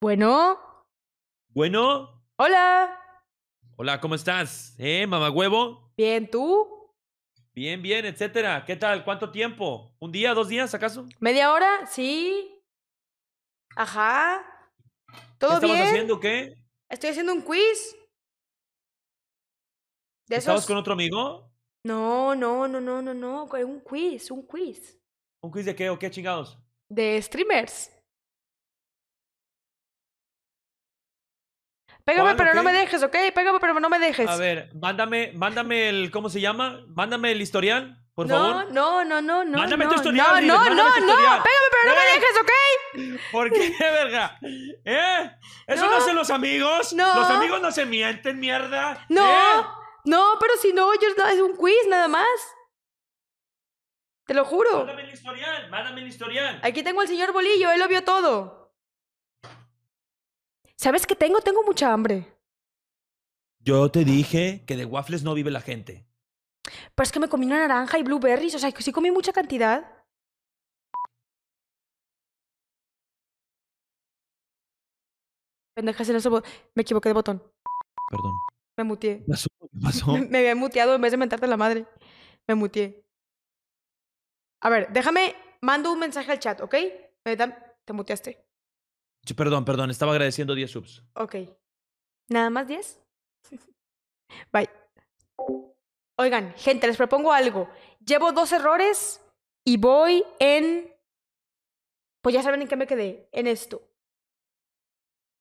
bueno, Bueno. Hola. Hola, ¿cómo estás? ¿Eh, mamá huevo? Bien, ¿tú? Bien, bien, etcétera. ¿Qué tal? ¿Cuánto tiempo? ¿Un día, dos días, acaso? ¿Media hora? Sí. Ajá. ¿Todo ¿Qué bien? haciendo qué? Estoy haciendo un quiz. De ¿Estabas con otro amigo? No, no, no, no, no, no. Un quiz, un quiz. ¿Un quiz de qué o qué chingados? De streamers. Pégame, pero no me dejes, ¿ok? Pégame, pero no me dejes. A ver, mándame, mándame el, ¿cómo se llama? Mándame el historial, por no, favor. No, no, no, no. Mándame tu historial. No, no, no, no. Pégame, pero no me eh, dejes, ¿ok? ¿Por qué, verga? ¿Eh? ¿Eso no, hacen los amigos? No. Los amigos no se mienten, mierda. No. ¿Eh? No, pero si no, yo, es un quiz nada más. Te lo juro. Mándame el historial, mándame el historial. Aquí tengo al señor Bolillo, él lo vio todo. ¿Sabes qué tengo? Tengo mucha hambre. Yo te dije que de waffles no vive la gente. Pero es que me comí una naranja y blueberries, o sea, que sí comí mucha cantidad. Pendejas en se... Me equivoqué de botón. Perdón. Me muteé. Me, había muteado en vez de mentarte la madre. Me muteé. A ver, déjame, mando un mensaje al chat, ¿ok? te muteaste perdón, perdón, estaba agradeciendo 10 subs. Ok. ¿Nada más 10? Bye. Oigan, gente, les propongo algo. Llevo dos errores y voy en... Pues ya saben en qué me quedé, en esto.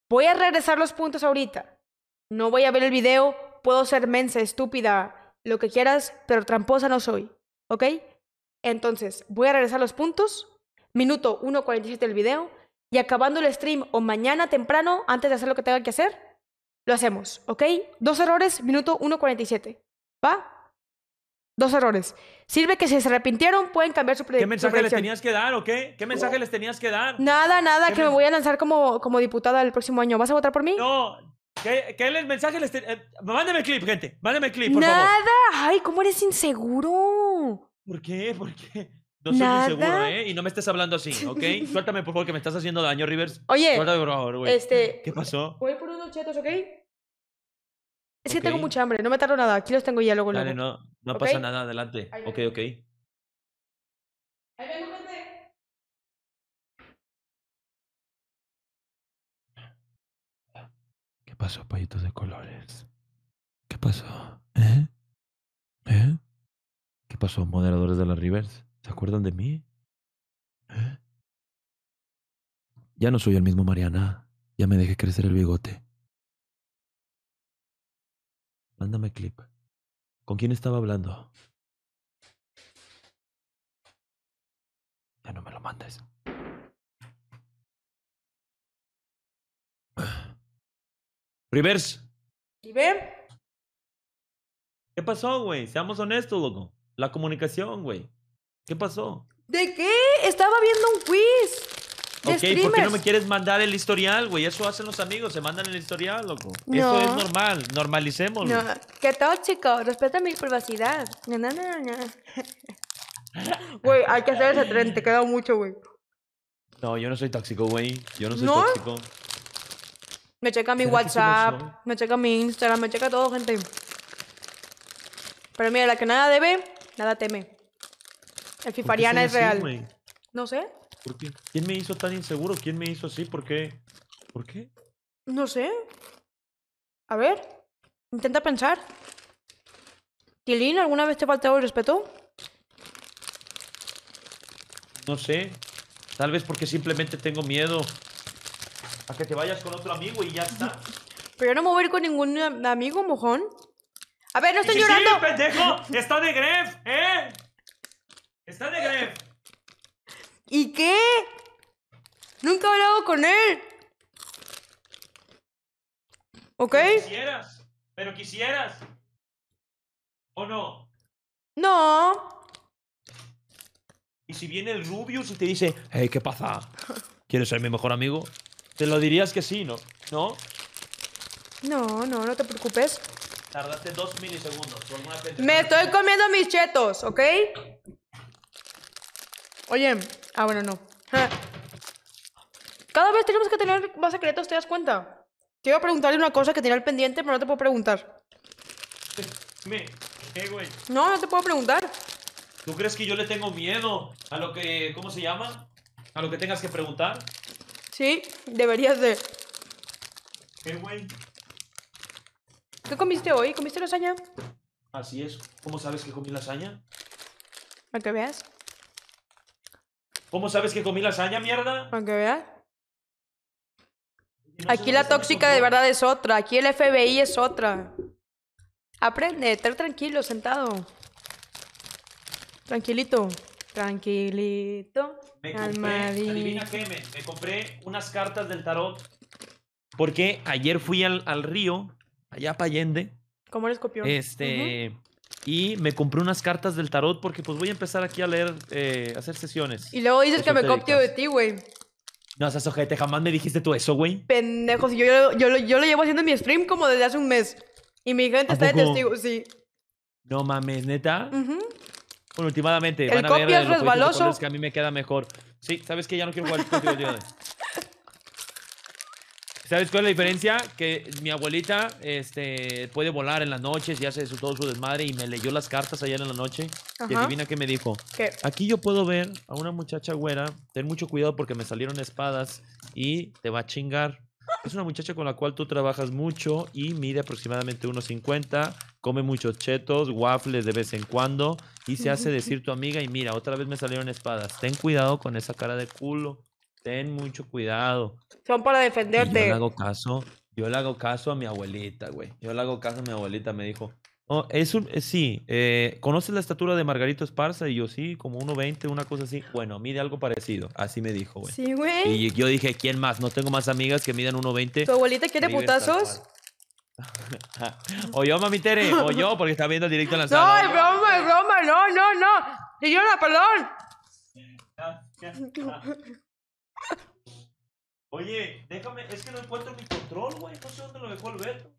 Voy a regresar los puntos ahorita. No voy a ver el video, puedo ser mensa, estúpida, lo que quieras, pero tramposa no soy, ¿ok? Entonces, voy a regresar los puntos. Minuto 1.47 del video y acabando el stream o mañana temprano, antes de hacer lo que tenga que hacer, lo hacemos, ¿ok? Dos errores, minuto 1.47. ¿Va? Dos errores. Sirve que si se arrepintieron pueden cambiar su predicción. ¿Qué mensaje les tenías que dar o qué? ¿Qué mensaje les tenías que dar? Nada, nada, que me voy a lanzar como, como diputada el próximo año. ¿Vas a votar por mí? No. ¿Qué, mensaje les eh, clip, gente. Mándame clip, por favor. Nada. Ay, ¿cómo eres inseguro? ¿Por qué? ¿Por qué? No soy muy seguro, ¿eh? Y no me estés hablando así, ¿ok? Suéltame, por favor, que me estás haciendo daño, Rivers. Oye. Este, ¿Qué pasó? Voy por unos chetos, ¿ok? Es que tengo mucha hambre, no me tardo nada. Aquí los tengo ya luego. Dale, no, no pasa nada, adelante. Ok, ok. Ahí vengo, ¿Qué pasó, payitos de colores? ¿Qué pasó? ¿Eh? ¿Eh? pasó, moderadores de la Rivers? ¿Se acuerdan de mí? ¿Eh? Ya no soy el mismo Mariana. Ya me dejé crecer el bigote. Mándame clip. ¿Con quién estaba hablando? Ya no me lo mandes. Rivers. ¿River? ¿Qué pasó, güey? Seamos honestos, loco. La comunicación, güey. ¿Qué pasó? ¿De qué? Estaba viendo un quiz. ok, ¿por qué no me quieres mandar el historial, güey? Eso hacen los amigos, se mandan el historial, loco. No. Eso es normal, Normalicémoslo. No, qué tóxico, respeta mi privacidad. Güey, hay que hacer ese tren, te queda mucho, güey. No, yo no soy tóxico, güey. Yo no soy tóxico. Me checa mi WhatsApp, me checa mi Instagram, me checa todo, gente. Pero mira, la que nada debe, Nada teme. El Fifariana es real. No sé. ¿Quién me hizo tan inseguro? ¿Quién me hizo así? ¿Por qué? ¿Por qué? No sé. A ver. Intenta pensar. ¿Tilín alguna vez te ha faltado el respeto? No sé. Tal vez porque simplemente tengo miedo a que te vayas con otro amigo y ya está. Pero yo no me voy a ir con ningún amigo, mojón. A ver, no estoy llorando. Sí, pendejo, está de Gref, ¿eh? Está de Gref. ¿Y qué? Nunca he hablado con él. ¿Ok? Pero quisieras, pero quisieras. ¿O no? No. Y si viene el Rubius y te dice, hey, ¿qué pasa? ¿Quieres ser mi mejor amigo? Te lo dirías que sí, ¿no? ¿No? No, no, no te preocupes. Tardaste dos milisegundos. Me estoy comiendo mis chetos, ¿ok? Oye, ah, bueno, no. Cada vez tenemos que tener más secretos, ¿te das cuenta? Te iba a preguntarle una cosa que tenía al pendiente, pero no te puedo preguntar. Me, ¿qué, güey? No, no te puedo preguntar. ¿Tú crees que yo le tengo miedo a lo que. ¿Cómo se llama? A lo que tengas que preguntar. Sí, deberías de. ¿Qué, güey? ¿Qué comiste hoy? ¿Comiste lasaña? Así es. ¿Cómo sabes que comí lasaña? Para que veas? ¿Cómo sabes que comí lasaña, mierda? Para que veas? Aquí la tóxica de verdad es otra. Aquí el FBI es otra. Aprende, estar tranquilo, sentado. Tranquilito. Tranquilito. Me adivina qué, me, compré unas cartas del tarot. Porque ayer fui al, al río allá para Allende. Como eres copión. Este, y me compré unas cartas del tarot porque pues voy a empezar aquí a leer, eh, a hacer sesiones. Y luego dices que me copio de ti, güey. No, seas ojete, jamás me dijiste tú eso, güey. Pendejo, yo, yo, yo, lo llevo haciendo en mi stream como desde hace un mes. Y mi gente está de testigo, sí. No mames, neta. Mhm. Bueno, últimamente, El van a ver es que a mí me queda mejor. Sí, sabes que ya no quiero jugar contigo, ¿Sabes cuál es la diferencia? Que mi abuelita este, puede volar en las noches y hace todo su desmadre y me leyó las cartas ayer en la noche. Y adivina qué me dijo. Aquí yo puedo ver a una muchacha güera, ten mucho cuidado porque me salieron espadas y te va a chingar. Es una muchacha con la cual tú trabajas mucho y mide aproximadamente 1,50, come muchos chetos, waffles de vez en cuando y se hace decir tu amiga y mira, otra vez me salieron espadas. Ten cuidado con esa cara de culo. Ten mucho cuidado. Son para defenderte. yo le hago caso. Yo le hago caso a mi abuelita, güey. Yo le hago caso a mi abuelita. Me dijo, oh, es un, eh, sí, eh, ¿conoces la estatura de Margarito Esparza? Y yo, sí, como 1.20, una cosa así. Bueno, mide algo parecido. Así me dijo, güey. Sí, güey. Y yo dije, ¿quién más? No tengo más amigas que midan 1.20. ¿Tu abuelita quiere putazos? o yo, mami Tere, o yo, porque está viendo el directo en la sala. No, es broma, es broma, no, no, no. Señora, perdón. Oye, déjame, es que no encuentro mi control, güey. No sé dónde lo dejó Alberto.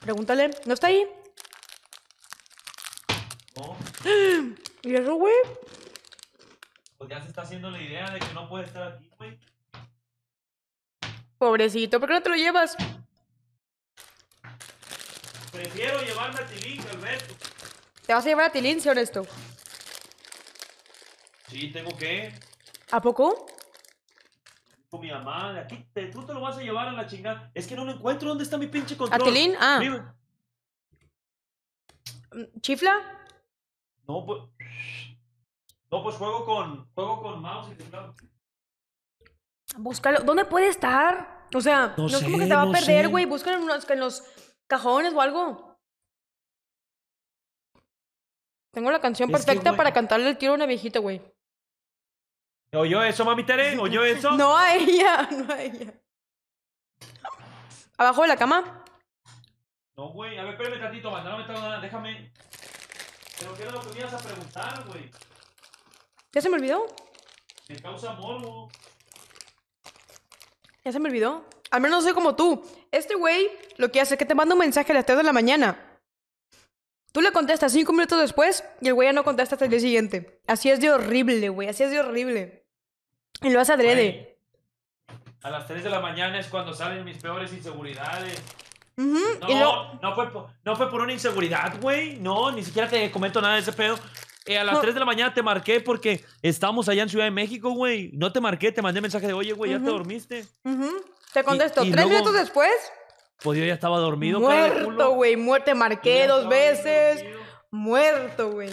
Pregúntale, ¿no está ahí? No. ¿Y eso, güey? Pues ya se está haciendo la idea de que no puede estar aquí, güey. Pobrecito, ¿por qué no te lo llevas? Prefiero llevarme a tilin, Alberto. ¿Te vas a llevar a tilin, si honesto? Sí, tengo que. ¿A poco? mi mamá, aquí te, tú te lo vas a llevar a la chingada. Es que no lo encuentro, ¿dónde está mi pinche control? ¿Atilín? Ah. Mm, ¿Chifla? No, pues. No, pues juego con, juego con mouse y teclado. Búscalo. ¿Dónde puede estar? O sea, no, es como que te va a perder, güey. Búscalo en los, cajones o algo. Tengo la canción perfecta para cantarle el tiro a una viejita, güey. ¿Oyó eso, mami Tere? ¿Oyó eso? No a ella, no a ella. ¿Abajo de la cama? No, güey. A ver, espérame tantito, ratito, No me nada, Déjame. Pero qué era lo que me ibas a preguntar, güey. ¿Ya se me olvidó? Me causa morbo. Ya se me olvidó. Al menos no soy como tú. Este güey lo que hace es que te manda un mensaje a las 3 de la mañana. Tú le contestas 5 minutos después y el güey ya no contesta hasta el día siguiente. Así es de horrible, güey. Así es de horrible. Y lo hace adrede. A las 3 de la mañana es cuando salen mis peores inseguridades. No, no, fue por, una inseguridad, güey. No, ni siquiera te comento nada de ese pedo. Eh, a las 3 de la mañana te marqué porque estamos allá en Ciudad de México, güey. No te marqué, te mandé mensaje de, oye, güey, ya te dormiste. Te contesto, tres minutos después. Pues yo ya estaba dormido. Muerto, güey, muerte Te marqué dos veces. Muerto, güey.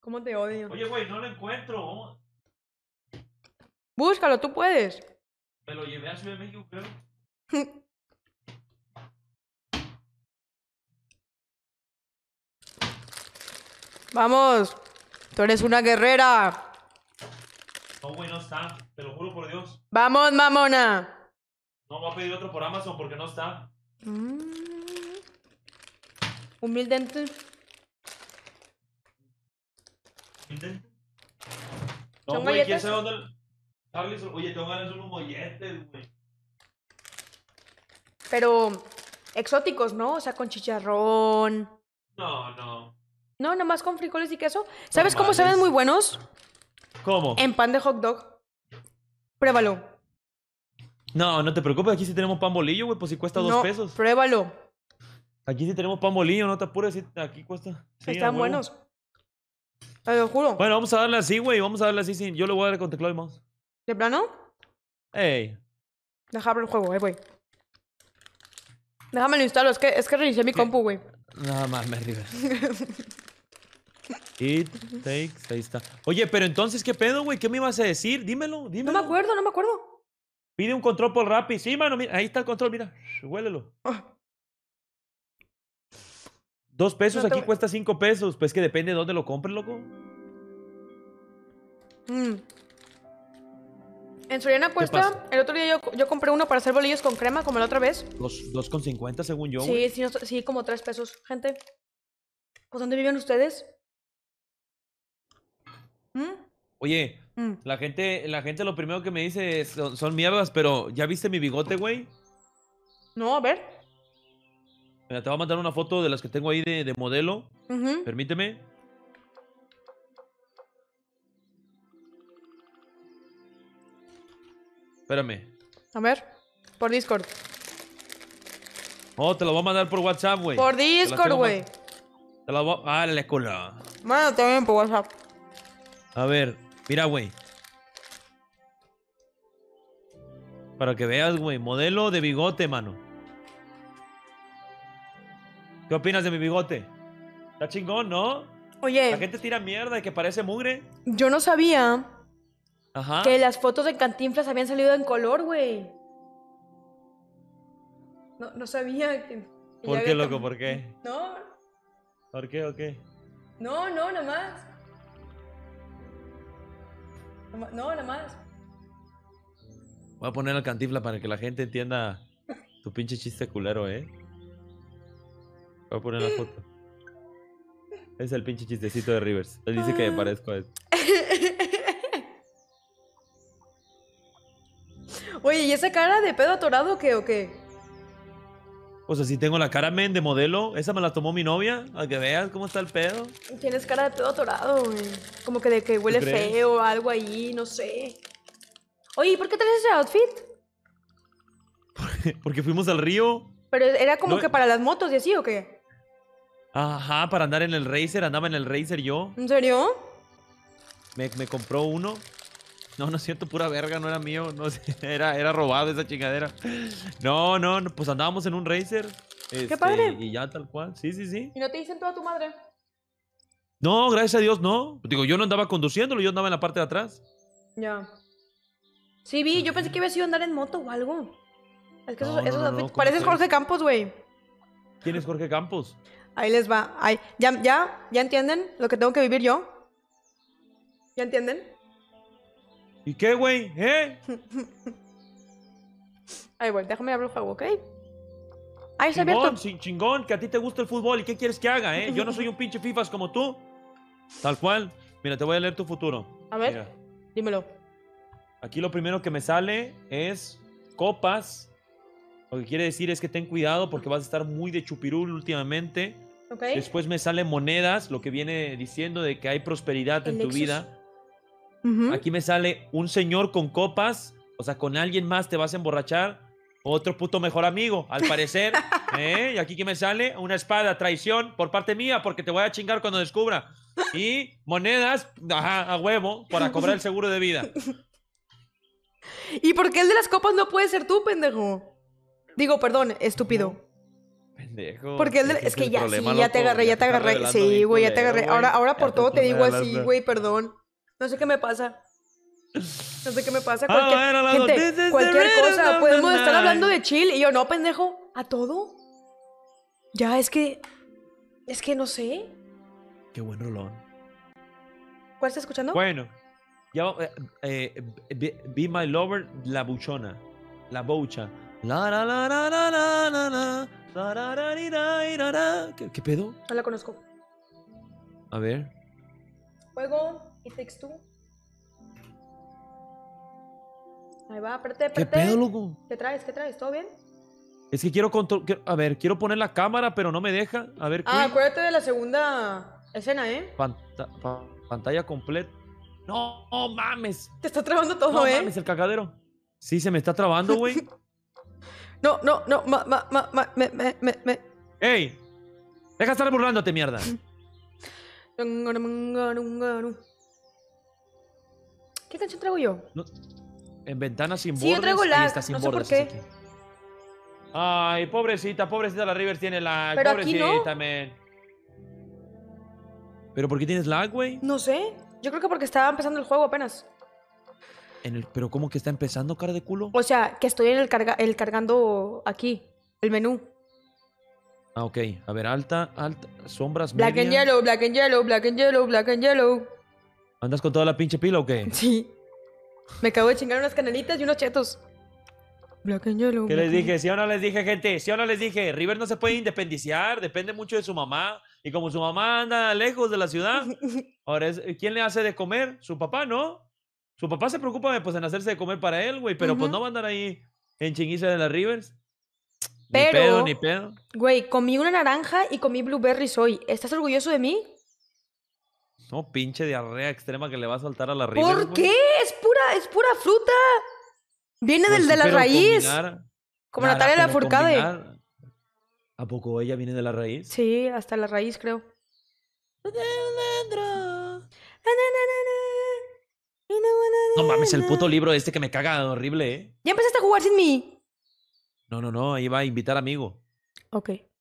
¿Cómo te odio? Oye, güey, no lo encuentro. Búscalo, tú puedes. Me lo llevé a Ciudad de México, creo. Vamos, tú eres una guerrera. No, güey, no está. Te lo juro por Dios. Vamos, mamona. No, voy a pedir otro por Amazon porque no está. Mm. Humilde Humilde. Humilde No, güey, ¿quién sabe dónde oye, tengo ganas unos molletes, güey. Pero exóticos, ¿no? O sea, con chicharrón. No, no. No, más con frijoles y queso. ¿Sabes cómo saben muy buenos? ¿Cómo? En pan de hot dog. Pruébalo. No, no te preocupes, aquí sí tenemos pan bolillo, güey, pues si cuesta dos pesos. Pruébalo. Aquí sí tenemos pan bolillo, no te apures, aquí cuesta. Están buenos. Te lo juro. Bueno, vamos a darle así, güey. Vamos a darle así. Sin... Yo le voy a dar teclado y Mouse. ¿De plano? ¡Ey! Déjame el juego, eh, güey. Déjame lo instalo, es que, es que reinicié mi compu, güey. Nada más me ríes. It takes, ahí está. Oye, pero entonces, ¿qué pedo, güey? ¿Qué me ibas a decir? Dímelo, dímelo. No me acuerdo, no me acuerdo. Pide un control por Rappi. Sí, mano, mira, ahí está el control, mira. Huélelo. Ah. Dos pesos aquí cuesta cinco pesos. Pues que depende de dónde lo compres, loco. Mm. En Soriana Cuesta, el otro día yo, yo, compré uno para hacer bolillos con crema, como la otra vez. ¿Los 2.50, según yo. Sí, sí, como 3 pesos. Gente, ¿pues dónde viven ustedes? ¿Mm? Oye, mm. la gente, la gente lo primero que me dice son, mierdas, pero ¿ya viste mi bigote, güey? No, a ver. Mira, te voy a mandar una foto de las que tengo ahí de, modelo. Permíteme. Espérame. A ver, por Discord. Oh, te lo voy a mandar por WhatsApp, güey. Por Discord, güey. Te lo voy a... Ah, la escuela. Mano, también por WhatsApp. A ver, mira, güey. Para que veas, güey. Modelo de bigote, mano. ¿Qué opinas de mi bigote? Está chingón, ¿no? Oye. La gente tira mierda y que parece mugre. Yo no sabía que las fotos de Cantinflas habían salido en color, güey. No, no sabía que. ¿Por qué, loco? ¿Por qué? No. ¿Por qué o qué? No, no, nada más. No, nada más. Voy a poner la cantifla para que la gente entienda tu pinche chiste culero, ¿eh? Voy a poner la foto. Es el pinche chistecito de Rivers. Él dice que me ah. parezco a eso. Oye, ¿y esa cara de pedo atorado qué o qué? O sea, si tengo la cara men de modelo, esa me la tomó mi novia, a que veas cómo está el pedo. Tienes cara de pedo atorado, güey. Como que de que huele feo o algo ahí, no sé. Oye, ¿y por qué traes ese outfit? Porque fuimos al río. Pero era como que para las motos y así, ¿o qué? Ajá, para andar en el racer, andaba en el racer yo. ¿En serio? me compró uno. No, no es cierto, pura verga, no era mío. No era, era robado esa chingadera. No, no, pues andábamos en un racer. Qué este, padre. Y ya tal cual. Sí, sí, sí. ¿Y no te dicen toda tu madre? No, gracias a Dios, no. Digo, yo no andaba conduciéndolo, yo andaba en la parte de atrás. Ya. Sí, vi, yo pensé que iba a andar en moto o algo. Es que no, pareces Jorge Campos, güey. ¿Quién es Jorge Campos? Ahí les va. Ahí. ¿Ya, ya, ¿Ya entienden lo que tengo que vivir yo? ¿Ya entienden? ¿Y qué, güey? ¿Eh? Ay, güey, déjame abrir el juego, ¿ok? Ahí se chingón, sin chingón, que a ti te gusta el fútbol y qué quieres que haga, ¿eh? Yo no soy un pinche FIFAs como tú. Tal cual. Mira, te voy a leer tu futuro. A ver, dímelo. Aquí lo primero que me sale es copas. Lo que quiere decir es que ten cuidado porque vas a estar muy de chupirul últimamente. Okay. Después me salen monedas, lo que viene diciendo de que hay prosperidad en tu vida. Aquí me sale un señor con copas, o sea, con alguien más te vas a emborrachar. Otro puto mejor amigo, al parecer. ¿eh? Y aquí que me sale una espada, traición por parte mía, porque te voy a chingar cuando descubra. Y monedas, ajá, a huevo, para cobrar el seguro de vida. ¿Y por qué el de las copas no puede ser tú, pendejo? Digo, perdón, estúpido. Pendejo. Porque es, que ya, ya te agarré, ya te agarré. Sí, güey, ya te agarré. Ahora, ahora por todo te digo así, güey, perdón. No sé qué me pasa. No sé qué me pasa. Ah, cualquier, gente, cualquier cosa. Podemos estar hablando de chill y yo, no, pendejo, a todo. Ya, es que. Es que no sé. Qué buen rolón. ¿Cuál está escuchando? Bueno, ya. Eh, eh be, My Lover, la buchona. La boucha La la la la la la la la. ¿Qué, ¿Qué pedo? No la conozco. A ver. Juego. ¿Qué texto? Ahí va, aparte, aparte. ¿Qué pedo, traes? ¿Qué traes? ¿Todo bien? Es que quiero control. A ver, quiero poner la cámara, pero no me deja. A ver. Ah, acuérdate de la segunda escena, ¿eh? pantalla completa. No, mames. Te está trabando todo, ¿eh? No mames, el cagadero. Sí, se me está trabando, güey. no, no, no. Ma, ma, ma, me, me, me, me. ¡Ey! Deja de estar burlándote, mierda. ¿Qué canción traigo yo? en ventanas sin sí, yo traigo la, no sé por qué. Ay, pobrecita, pobrecita la Rivers tiene lag. Pero pobrecita, no. ¿Pero por qué tienes lag, güey? No sé. Yo creo que porque estaba empezando el juego apenas. En el, ¿Pero cómo que está empezando, cara de culo? O sea, que estoy en el, cargando aquí, el menú. Ah, ok. A ver, alta, alta, sombras, Black and yellow, black and yellow, black and yellow, black and yellow. ¿Andas con toda la pinche pila o qué? Sí. Me acabo de chingar unas canelitas y unos chetos. Black and oh, ¿Qué les dije? ¿Sí o no les dije, gente? ¿Sí o no les dije? River no se puede independiciar, depende mucho de su mamá. Y como su mamá anda lejos de la ciudad, ahora eh, ¿quién le hace de comer? Su papá, ¿no? Su papá se preocupa pues, en hacerse de comer para él, güey, pero pues no va a andar ahí en chinguiza de las Rivers. Pero, ni pedo, ni pedo. Güey, comí una naranja y comí blueberries hoy. ¿Estás orgulloso de mí? No, pinche diarrea extrema que le va a soltar a la River. ¿Por qué? Es pura, es pura fruta. Viene pues del de la raíz. como de Natalia Furcade. ¿A poco ella viene de la raíz? Sí, hasta la raíz, creo. No mames, el puto libro este que me caga horrible, ¿eh? Ya empezaste a jugar sin mí. No, no, no, iba a invitar amigo. Ok.